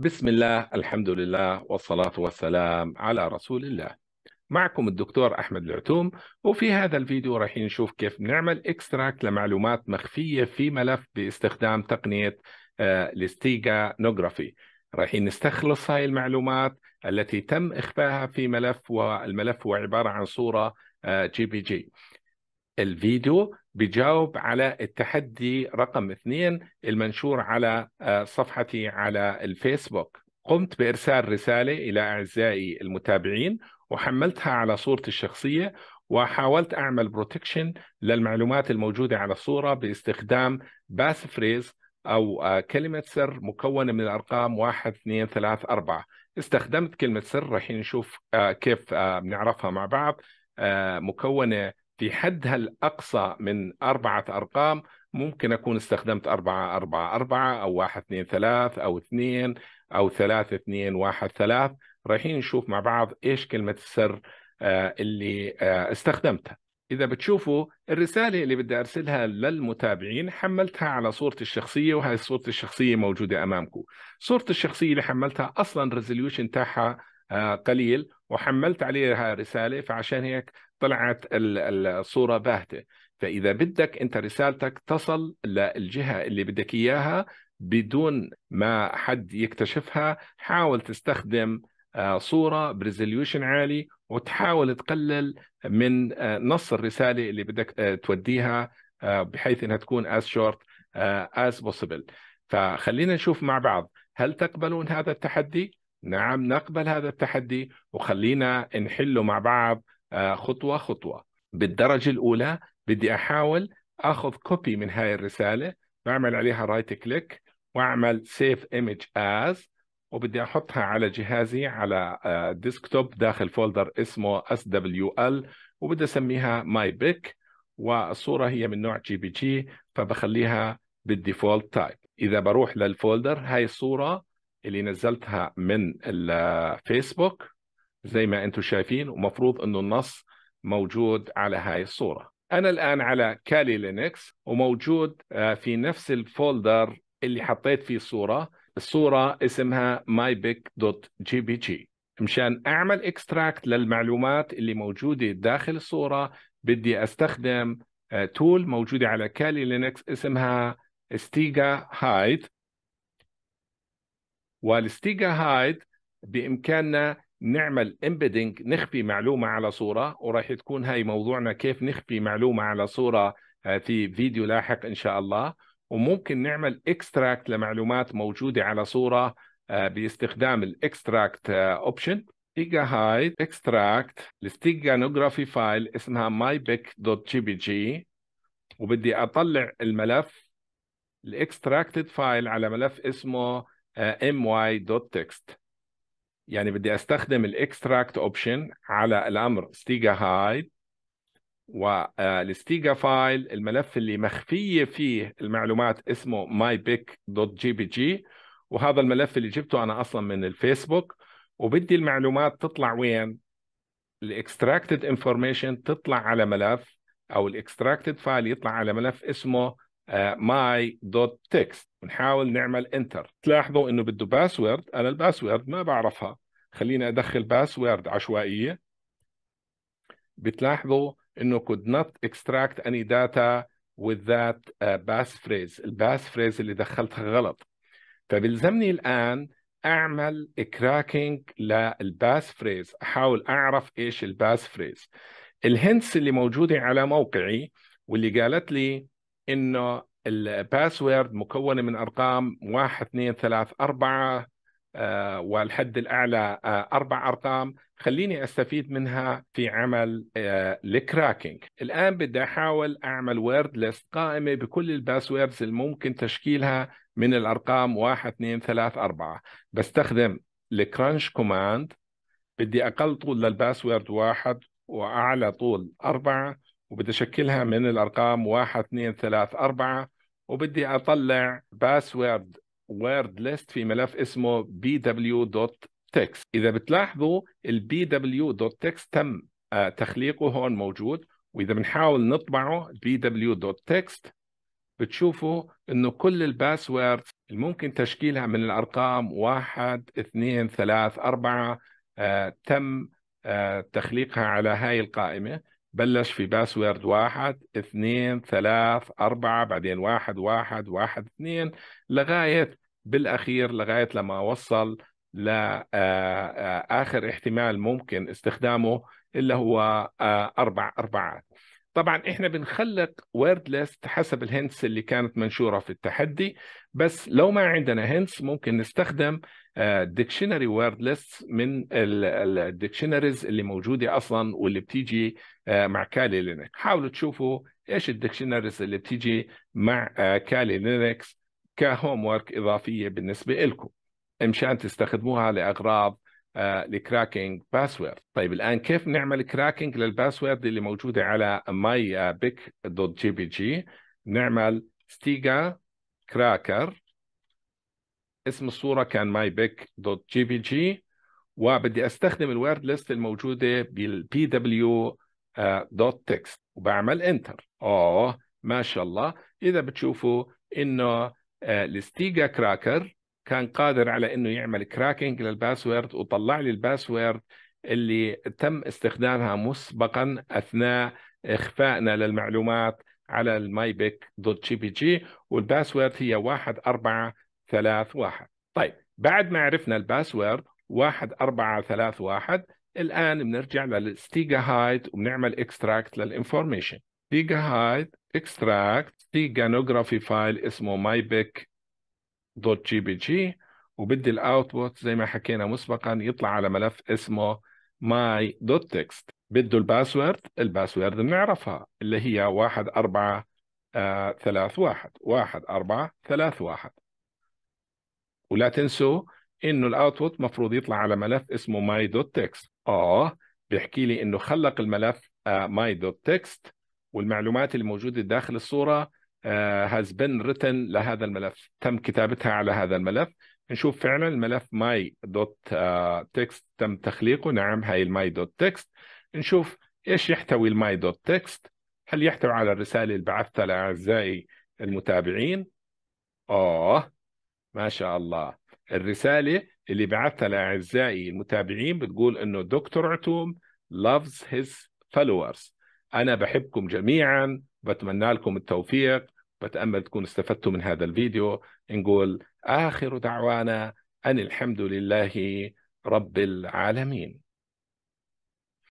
بسم الله الحمد لله والصلاة والسلام على رسول الله معكم الدكتور أحمد العتوم وفي هذا الفيديو راح نشوف كيف نعمل اكستراكت لمعلومات مخفية في ملف باستخدام تقنية آه، نوغرافي راح نستخلص هاي المعلومات التي تم إخفاها في ملف والملف هو عبارة عن صورة آه، جي بي جي الفيديو بجاوب على التحدي رقم اثنين المنشور على آه، صفحتي على الفيسبوك قمت بإرسال رسالة إلى أعزائي المتابعين وحملتها على صورتي الشخصية وحاولت أعمل بروتكشن للمعلومات الموجودة على الصورة باستخدام باس فريز أو آه، كلمة سر مكونة من الأرقام 1 2 3 4 استخدمت كلمة سر رح نشوف آه، كيف بنعرفها مع بعض مكونة في حدها الأقصى من أربعة أرقام ممكن أكون استخدمت أربعة أربعة أربعة أو واحد اثنين ثلاث أو اثنين أو ثلاثة اثنين واحد ثلاث رايحين نشوف مع بعض إيش كلمة السر آه، اللي آه، استخدمتها إذا بتشوفوا الرسالة اللي بدي أرسلها للمتابعين حملتها على صورة الشخصية وهذه الصورة الشخصية موجودة أمامكم صورة الشخصية اللي حملتها أصلا ريزوليوشن تاعها قليل وحملت عليها رسالة فعشان هيك طلعت الصورة باهتة فإذا بدك أنت رسالتك تصل للجهة اللي بدك إياها بدون ما حد يكتشفها حاول تستخدم آه، صورة بريزوليوشن عالي وتحاول تقلل من آه، نص الرسالة اللي بدك آه، توديها بحيث انها تكون as short as possible فخلينا نشوف مع بعض هل تقبلون هذا التحدي؟ نعم نقبل هذا التحدي وخلينا نحله مع بعض آه، خطوه خطوه بالدرجه الاولى بدي احاول اخذ كوبي من هاي الرساله بعمل عليها رايت كليك واعمل سيف ايمج از وبدي احطها على جهازي على ديسكتوب آه، داخل فولدر اسمه اس دبليو ال وبدي اسميها ماي بيك والصوره هي من نوع جي بي جي فبخليها بالديفولت تايب اذا بروح للفولدر هاي الصوره اللي نزلتها من الفيسبوك زي ما انتم شايفين ومفروض انه النص موجود على هاي الصوره انا الان على كالي لينكس وموجود آه، في نفس الفولدر اللي حطيت فيه الصوره الصوره اسمها mybic.gbg مشان اعمل اكستراكت للمعلومات اللي موجوده داخل الصوره بدي استخدم تول آه، موجوده على كالي لينكس اسمها ستيجا هايد والستيجا هايد بامكاننا نعمل امبيدنج نخفي معلومه على صوره وراح تكون هاي موضوعنا كيف نخفي معلومه على صوره آه، في فيديو لاحق ان شاء الله وممكن نعمل اكستراكت لمعلومات موجوده على صوره آه، باستخدام الاكستراكت اوبشن ستيجا هايد اكستراكت الستيجانوجرافي فايل اسمها mypic.gbg وبدي اطلع الملف الاكستراكتد فايل على ملف اسمه آه، my.txt يعني بدي استخدم الاكستراكت اوبشن على الامر ستيجا هايد والستيجا آه، فايل الملف اللي مخفيه فيه المعلومات اسمه mypic.jpg وهذا الملف اللي جبته انا اصلا من الفيسبوك وبدي المعلومات تطلع وين الاكستراكتد انفورميشن تطلع على ملف او الاكستراكتد فايل يطلع على ملف اسمه ماي دوت تكست ونحاول نعمل انتر تلاحظوا انه بده باسورد انا الباسورد ما بعرفها خليني ادخل باسورد عشوائيه بتلاحظوا انه could not extract any data with that uh, pass phrase الباس فريز اللي دخلتها غلط فبلزمني الان اعمل كراكنج للباس فريز احاول اعرف ايش الباس فريز الهنتس اللي موجوده على موقعي واللي قالت لي انه الباسورد مكونه من ارقام 1 2 3 4 والحد الاعلى آه، اربع ارقام خليني استفيد منها في عمل الكراكنج آه، الان بدي احاول اعمل وورد ليست قائمه بكل الباسوردز الممكن تشكيلها من الارقام 1 2 3 4 بستخدم الكرانش كوماند بدي اقل طول للباسورد واحد واعلى طول أربعة وبدي اشكلها من الارقام 1 2 3 4 وبدي اطلع باسورد وورد ليست في ملف اسمه bw.txt اذا بتلاحظوا ال bw.txt تم آه، تخليقه هون موجود واذا بنحاول نطبعه bw.txt بتشوفوا انه كل الباسورد الممكن تشكيلها من الارقام 1 2 3 4 تم آه، تخليقها على هاي القائمه بلش في باسورد واحد اثنين ثلاث أربعة بعدين واحد واحد واحد اثنين لغاية بالأخير لغاية لما وصل لآخر آه، آه، احتمال ممكن استخدامه اللي هو آه، أربع أربعات طبعا احنا بنخلق وورد ليست حسب الهنتس اللي كانت منشوره في التحدي بس لو ما عندنا هنتس ممكن نستخدم ديكشنري وورد ليست من الديكشنريز اللي موجوده اصلا واللي بتيجي آه، مع كالي لينكس حاولوا تشوفوا ايش الديكشنريز اللي بتيجي مع كالي آه، لينكس كهوم ورك اضافيه بالنسبه لكم مشان تستخدموها لاغراض آه، لكراكينج باسورد طيب الان كيف نعمل كراكنج للباسورد اللي موجوده على ماي بيك دوت جي بي جي نعمل ستيجا كراكر اسم الصوره كان ماي بيك دوت جي بي جي وبدي استخدم الوورد ليست الموجوده بالبي دبليو دوت تكست وبعمل انتر اوه ما شاء الله اذا بتشوفوا انه آه، الستيجا كراكر كان قادر على انه يعمل كراكنج للباسورد وطلع لي الباسورد اللي تم استخدامها مسبقا اثناء اخفائنا للمعلومات على المايبك دوت جي بي جي والباسورد هي 1431 طيب بعد ما عرفنا الباسورد 1431 الان بنرجع للستيجا هايد وبنعمل اكستراكت للانفورميشن ستيجا هايد اكستراكت ستيجانوجرافي فايل اسمه مايبك دوت جي بي جي وبدي الاوتبوت زي ما حكينا مسبقا يطلع على ملف اسمه ماي دوت تكست بده الباسورد الباسورد بنعرفها اللي هي 1 4 3 1 1 4 3 1 ولا تنسوا إنه الأوتبوت مفروض يطلع على ملف اسمه ماي دوت تكست آه بيحكي لي إنه خلق الملف ماي دوت تكست والمعلومات الموجودة داخل الصورة آه، has been written لهذا الملف تم كتابتها على هذا الملف نشوف فعلا الملف ماي آه، تم تخليقه نعم هاي الماي نشوف ايش يحتوي الماي دوت تكست هل يحتوي على الرساله اللي بعثتها لاعزائي المتابعين اه ما شاء الله الرساله اللي بعثتها لاعزائي المتابعين بتقول انه دكتور عتوم loves his followers انا بحبكم جميعا بتمنى لكم التوفيق بتأمل تكونوا استفدتوا من هذا الفيديو نقول آخر دعوانا أن الحمد لله رب العالمين